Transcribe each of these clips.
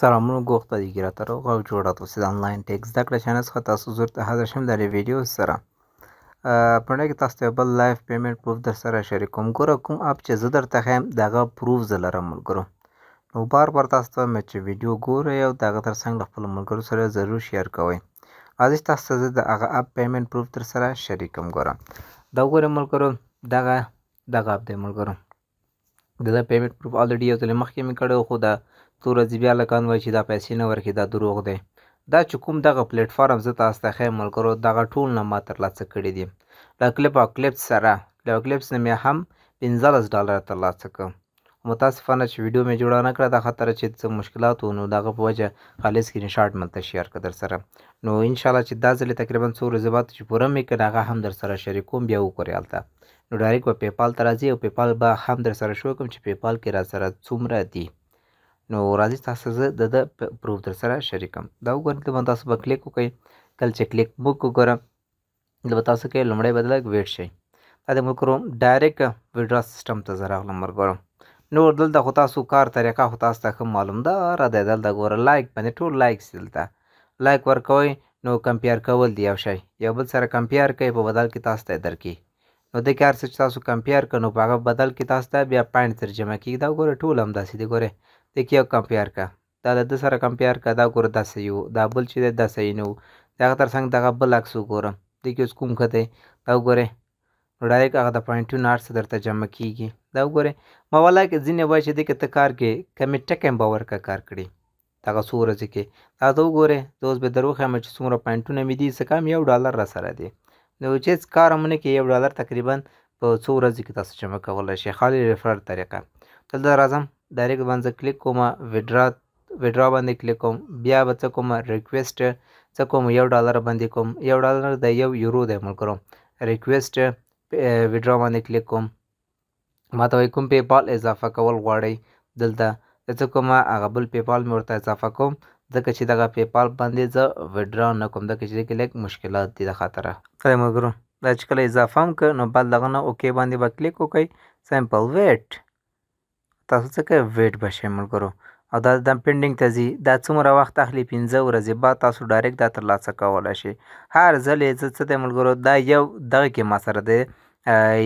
سلامونه ګوخته دی ګیره تر غو جوړه تاسو د انلاین ټیک زده کړه چینل څخه تاسو زور ته حاضر شم د ویډیو سره پرنده کې تاسو ته بل لایف پیمنت پروف در سره شریکوم ګوره کوم اپ چې زه درته خیم دغه پروف زه لرم ملګرو نو بار بار تاسو ته مې چې ویډیو ګورئ او د هغه ترڅنګ د خپلو ملګرو سره ضرور شیر کوئ راځئ تاسو ته زه د هغه اپ پیمنت پروف در سره شریکوم ګوره دا وګورئ ملګرو دغه دغه اپ دی ملګرو د پیمنت پروف الریډي یو ځل مخکې مې کړی خو د څو ورځې بیا لکان وایي چې دا پیسې نه ورکړي دا دروغ دی دا چې کوم دغه پلیټ فارم زه تاسو ته ښیم ملګرو دغه ټول نه ما ترلاسه کړي دي له کلپ او کلپس سره له کلپس نه مې هم پنځلس ډالره ترلاسه کړ متاسفانه چې ویډیو مې جوړه نه کړه دا خطر چې څه مشکلات نو دغه په وجه خالص سکرین شاټ مې ته شیر کړ در سره نو ان شاء الله چې دا ځل تقریبا څو ورځې بعد چې پوره مې کړه هغه هم در سره شریکوم بیا وکړې هلته نو ډایرکټ په پیپال ته راځي او پیپال به هم در سره شو کوم چې پیپال کې را سره څومره دي نو راځي تاسو زه د د پروف در سره شریکم دا وګورئ ته باندې تاسو به کلیک وکړئ کله چې کلیک موږ وګورم د تاسو کې لمړی بدله ویټ شي دا د موږ کوم ډایرکټ ویډرا سیستم ته زه راغلم مرګورم نو دلته خو تاسو کار طریقه خو تاسو ته معلوم ده را ده دلته ګوره لایک باندې ټول لایک دلته لایک ورکوئ نو کمپیر کول دی یو شی یو بل سره کمپیر کوي په بدل کې تاسو ته درکې نو د کې هر څه تاسو کمپیر کنو په هغه بدل کې تاسو ته بیا پاینټ ترجمه کیږي دا ګوره ټول هم داسې دی ګوره د کې یو کمپیر کا دا د ده سره کمپیر کا دا ګوره داسې یو دا بل چې دی داسې نه و د هغه تر څنګ دغه بل عکس وګوره د کې اوس کوم ښه دی دا وګورئ نو ډایرکټ هغه د پوینټونو هر څه درته جمع کیږي دا وګورئ ما والا کې ځینې وایي چې دی که ته کار کې کمې ټکې هم به ورکه کار کړي دغه څو ورځې کې دا ته وګورې زه اوس به در وښیم چې څومره پوینټونه مې دي څه کم یو ډالر راسره دی د وجیز کار امونه کې یو ډالر تقریبا په څو ورځو کې تاسو جمع کولای شئ خالي ریفر طریقه دلته راځم ډایرکټ باندې کلیک کوم وډرا وډرا باندې کلیک کوم بیا به څه کوم ریکویسټ څه کوم یو ډالر باندې کوم یو ډالر د یو یورو دی ملګرو ریکویسټ وډرا باندې کلیک کوم ماته وایي کوم پیپال اضافه کول غواړئ دلته څه کوم هغه بل پیپال مې ورته اضافه کوم ځکه چې دغه پیپال باندې زه ویډرا نه کوم ځکه چې دې کې لږ مشکلات دي د خاطره کله مګرو دا چې کله اضافه هم که نو بعد دغه نه اوکې باندې به کلیک وکړئ سیمپل ویټ تاسو څنګه ویټ بشئ ملګرو او دا د پینډینګ ته ځي دا څومره وخت اخلي پنځه ورځې بعد تاسو ډایرکټ دا ترلاسه کولی شئ هر ځل یې زه څه دی ملګرو دا یو دغه کې ما سره دی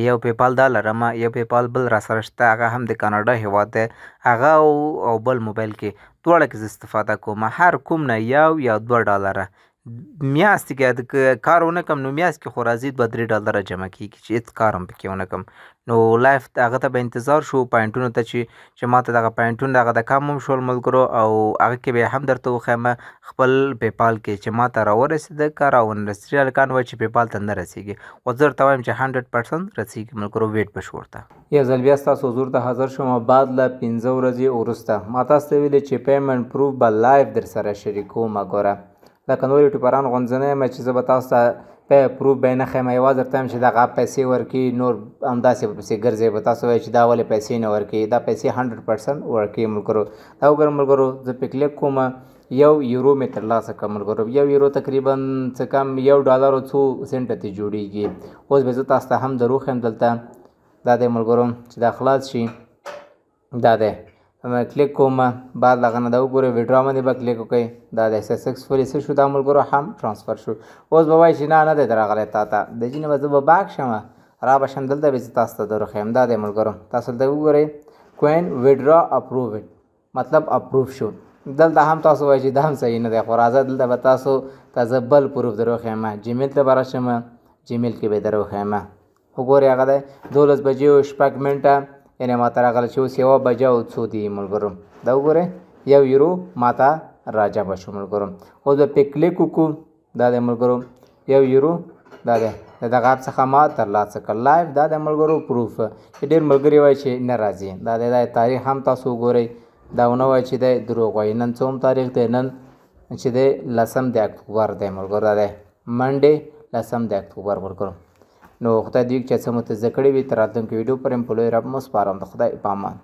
یو پیپال دا لرم یو پیپال بل را سره شته هغه هم د کاناډا هیواد دی هغه او بل موبایل کې دواړه کې زه استفاده کوم هر کوم نه یو یا دوه ډالره میاشت کې د کار ونه کم نو میاشت کې خو راځي دوه درې ډالره جمع کېږي چې هېڅ کار هم پکې ونه کم نو لایف هغه ته به انتظار شو پاینټونو ته چې چې ما ته دغه پاینټون دغه د کام هم شول ملګرو او هغه کې به هم درته وښیم خپل پیپال کې چې ما ته راورسېده کار او انډسټري هلکان وایي چې پیپال ته نه رسېږي خو زه درته وایم چې هنډرډ پرسنټ رسېږي ملګرو ویټ به شو ورته یا ځل بیا ستاسو حضور ته حاضر شوم بعد له پنځه ورځې وروسته ما تاسو ته ویلې چې پیمنټ پروف به لایف درسره شریکوم ګوره لکه نور یوټیوبران غوندې زه نه یم چې زه به تاسو ته په پروف به نه ښیم یوازې درته یم چې دغه پیسې ورکړي نور همداسې پسې ګرځي به تاسو وایي چې دا ولې پیسې نه ورکوي دا پیسې هنډرډ پرسنټ ورکوي ملګرو دا وګوره ملګرو زه پکلیک کوم یو یورو مې ترلاسه کړم ملګرو یو یورو تقریبا څه کم یو ډالر او څو سنټه ترې جوړیږي اوس به زه تاسو ته هم دروښیم دلته دا دی ملګرو چې دا خلاص شي دا دی مې کلیک کوم بعد لغه نه دا وګوره ویډرا باندې به کلیک وکړئ دا د سکسفولي څه شو دا ملګرو هم ترانسفر شو اوس به وایي چې نه نه دی درغلی تا ته د ځینې به زه به باک شم را به شم دلته به زه تاسو ته درښیم دا دی ملګرو تاسو دلته وګورئ کوین ویډرا اپرووډ مطلب اپروف شو دلته هم تاسو وایي چې دا هم صحیح نه دی خو راځه دلته به تاسو تازه بل پروف درښیم جیمیل ته به راشم جیمیل کې به درښیم وګورئ هغه دی دولس بجې او شپږ منټه یعنی ماته راغله چې اوس یوه بجه او څو دي ملګرو دا وګورئ یو یورو ماته راجبه شو ملګرو اوس به پې کلیک وکړو دا دی ملګرو یو یورو دا دی د دغه اپ څخه ما ترلاسه کړ لایف دا د ملګرو پروف ډېر ملګري وایي چې نه راځي دا دی دا تاریخ هم تاسو وګورئ دا ونه وایي چې دی دروغ وایي نن څوم تاریخ دی نن چې دی لسم د اکتوبر دی ملګرو دا دی منډې لسم د اکتوبر ملګرو نو خدای دې که څه مو تزده کړي وي تر راتلونکي ویډیو پورې مو په لوی رب مو سپارم د خدای په امان